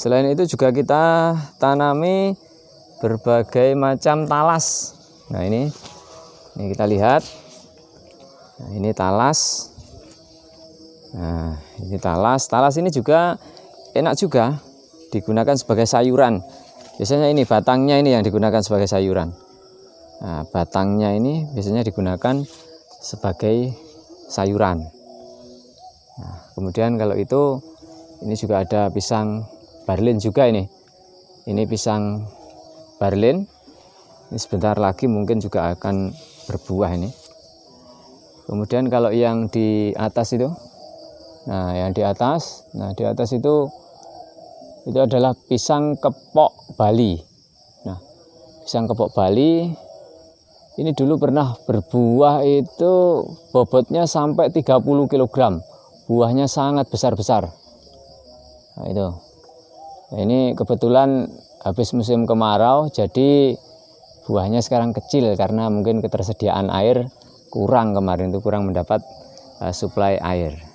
Selain itu juga kita tanami berbagai macam talas. Nah, ini ini kita lihat. Nah, ini talas. Nah, ini talas. Talas ini juga enak juga digunakan sebagai sayuran. Biasanya ini batangnya ini yang digunakan sebagai sayuran. Nah, batangnya ini biasanya digunakan sebagai sayuran. Nah, kemudian kalau itu ini juga ada pisang Berlin juga ini ini pisang Berlin ini sebentar lagi mungkin juga akan berbuah ini kemudian kalau yang di atas itu nah yang di atas nah di atas itu itu adalah pisang kepok Bali nah pisang kepok Bali ini dulu pernah berbuah itu bobotnya sampai 30 kg buahnya sangat besar-besar nah, itu Nah, ini kebetulan habis musim kemarau jadi buahnya sekarang kecil karena mungkin ketersediaan air kurang kemarin itu kurang mendapat uh, suplai air